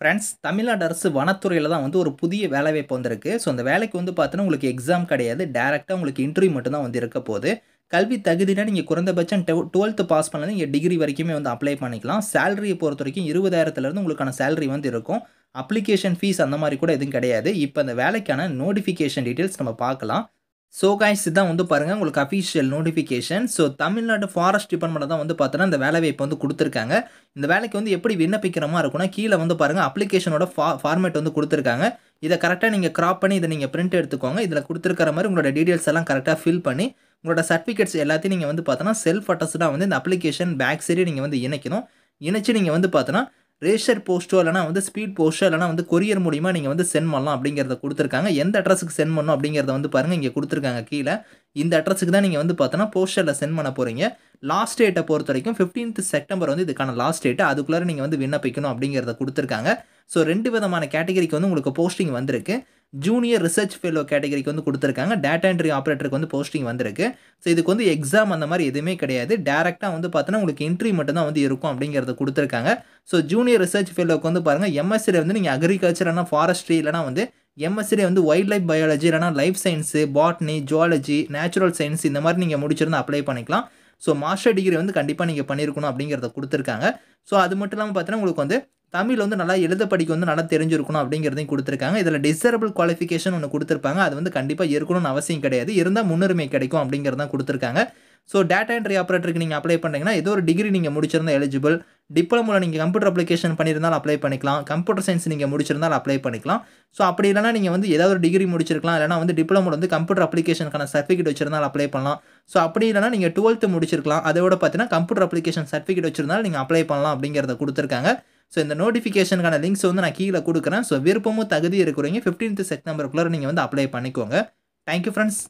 friends Tamil Nadu அரசு வனத்துறையில் தான் வந்து ஒரு புதிய வேலைவாய்ப்பு வந்திருக்கு ஸோ அந்த வேலைக்கு வந்து பார்த்தோன்னா உங்களுக்கு எக்ஸாம் கிடையாது டேரெக்டாக உங்களுக்கு இன்டர்வியூ மட்டும்தான் வந்து இருக்க போகுது கல்வி தகுதினா நீங்கள் குறைந்தபட்சம் டெ டுவெல்த்து பாஸ் பண்ணலாம் நீங்கள் டிகிரி வரைக்குமே வந்து அப்ளை பண்ணிக்கலாம் சேலரியை பொறுத்த வரைக்கும் இருபதாயிரத்துலேருந்து உங்களுக்கான சேலரி வந்து இருக்கும் அப்ளிகேஷன் ஃபீஸ் அந்த மாதிரி கூட எதுவும் கிடையாது இப்போ அந்த வேலைக்கான நோட்டிஃபிகேஷன் டீட்டெயில்ஸ் நம்ம பார்க்கலாம் ஸோ காய்ஸ் இதான் வந்து பாருங்கள் உங்களுக்கு official notification so Tamil Nadu forest department தான் வந்து பார்த்தோன்னா இந்த வேலை வாய்ப்பு வந்து கொடுத்துருக்காங்க இந்த வேலைக்கு வந்து எப்படி விண்ணப்பிக்கிறமா இருக்குன்னா கீழே வந்து பாருங்கள் அப்ளிகேஷனோட ஃபா ஃபார்மேட் வந்து கொடுத்துருக்காங்க இதை கரெக்டாக நீங்கள் க்ராப் பண்ணி இதை நீங்கள் பிரிண்ட் எடுத்துக்கோங்க இதில் கொடுத்துருக்கிற மாதிரி உங்களோட டீடெயில்ஸ் எல்லாம் கரெக்டாக ஃபில் பண்ணி உங்களோட சர்டிஃபிகேட்ஸ் எல்லாத்தையும் நீங்கள் வந்து பார்த்தோன்னா செல்ஃப் அட்டஸ்டாக வந்து இந்த அப்ளிகேஷன் பேக் சரி நீங்கள் வந்து இணைக்கணும் இணைச்சி நீங்கள் வந்து பார்த்தோன்னா ரேஷர் போஸ்ட்டோ இல்லைனா வந்து ஸ்பீட் போஸ்ட்டோ இல்லைனா வந்து கொரியர் மூலிமா நீங்கள் வந்து சென்ட் பண்ணலாம் அப்படிங்கிறத கொடுத்துருக்காங்க எந்த அட்ரஸுக்கு சென்ட் பண்ணணும் அப்படிங்கிறத வந்து பாருங்கள் இங்கே கொடுத்துருக்காங்க கீழே இந்த அட்ரஸுக்கு தான் நீங்கள் வந்து பார்த்தோன்னா போஸ்டரில் சென்ட் பண்ண போகிறீங்க லாஸ்ட் டேட்டை பொறுத்த வரைக்கும் ஃபிஃப்டீன்த் செப்டம்பர் வந்து இதுக்கான லாஸ்ட் டேட்டு அதுக்குள்ளே நீங்கள் வந்து விண்ணப்பிக்கணும் அப்படிங்கிறத கொடுத்துருக்காங்க ஸோ ரெண்டு விதமான கேட்டகரிக்கு வந்து உங்களுக்கு போஸ்டிங் வந்திருக்கு ஜூனியர் ரிசர்ச் ஃபெலோ கேட்டகரிக்கு வந்து கொடுத்துருக்காங்க டேட்டா என்ட்ரி ஆப்ரேட்டருக்கு வந்து போஸ்டிங் வந்திருக்கு ஸோ இதுக்கு வந்து எக்ஸாம் அந்த மாதிரி எதுவுமே கிடையாது டேரெக்டாக வந்து பார்த்தோன்னா உங்களுக்கு என்ட்ரி மட்டும்தான் வந்து இருக்கும் அப்படிங்கிறத கொடுத்துருக்காங்க ஸோ ஜூனியர் ரிசர்ச் ஃபெலோக்கு வந்து பாருங்கள் எம்எஸ்சியில் வந்து நீங்கள் அக்ரிகல்ச்சர் ஆனால் ஃபாரஸ்ட்ரி இல்லைனா வந்து எம்எஸ்சிலே வந்து வைல்ட் லைஃப் பயாலஜி இல்லைனா life science botany zoology natural science இந்த மாதிரி நீங்கள் முடிச்சிருந்து அப்ளை பண்ணிக்கலாம் ஸோ மாஸ்டர் டிகிரி வந்து கண்டிப்பாக நீங்கள் பண்ணியிருக்கணும் அப்படிங்கிறத கொடுத்துருக்காங்க ஸோ அது மட்டும் இல்லாமல் பார்த்தீங்கன்னா உங்களுக்கு வந்து தமிழ் வந்து நல்லா எழுத படிக்க வந்து நல்லா தெரிஞ்சிருக்கணும் அப்படிங்கிறதையும் கொடுத்துருக்காங்க இதில் டிசரபிள் குவாலிஃபிகேஷன் ஒன்று கொடுத்துருப்பாங்க அது வந்து கண்டிப்பாக இருக்கணும்னு அவசியம் கிடையாது இருந்தால் முன்னுரிமை கிடைக்கும் அப்படிங்கிறதான் கொடுத்துருக்காங்க ஸோ டேட்டா என்ட்ரி ஆப்ரேட்டருக்கு நீங்கள் அப்ளை பண்ணுறீங்கன்னா ஏதோ ஒரு டிகிரி நீங்கள் முடிச்சிருந்தால் எலிஜிபிள் டிப்ளமோவில் நீங்கள் கம்ப்யூட்டர் அப்ளிகேஷன் பண்ணியிருந்தாலும் அப்ளை பண்ணிக்கலாம் கம்ப்யூட்டர் சயின்ஸ் நீங்கள் முடிச்சிருந்தால் அப்ளை பண்ணிக்கலாம் ஸோ அப்படி இல்லைனா நீங்கள் வந்து ஏதாவது ஒரு டிகிரி முடிச்சிருக்கலாம் இல்லைனா வந்து டிப்ளமோவில் வந்து கம்ப்யூட்டர் அப்ளிகேஷனுக்கான சர்டிஃபிகேட் வச்சிருந்தாலும் அப்ளை பண்ணலாம் ஸோ அப்படி இல்லைனா நீங்கள் டுவெல்த்து முடிச்சிருக்கலாம் அதோட பார்த்தீங்கன்னா கம்ப்யூட்டர் அப்ளிகேஷன் சர்டிஃபிகேட் வச்சிருந்தாலும் நீங்கள் அப்ளை பண்ணலாம் அப்படிங்கிறத கொடுத்துருக்காங்க ஸோ இந்த நோட்டிஃபிகேஷனுக்கான லிங்க்ஸ் வந்து நான் கீழே கொடுக்குறேன் ஸோ விருப்பமும் தகுதி இருக்கிறீங்க ஃபிஃப்டீன்த் செப்டம்பருக்குள்ளே நீங்கள் வந்து அப்ளை பண்ணிக்கோங்க தேங்க்யூ ஃப்ரெண்ட்ஸ்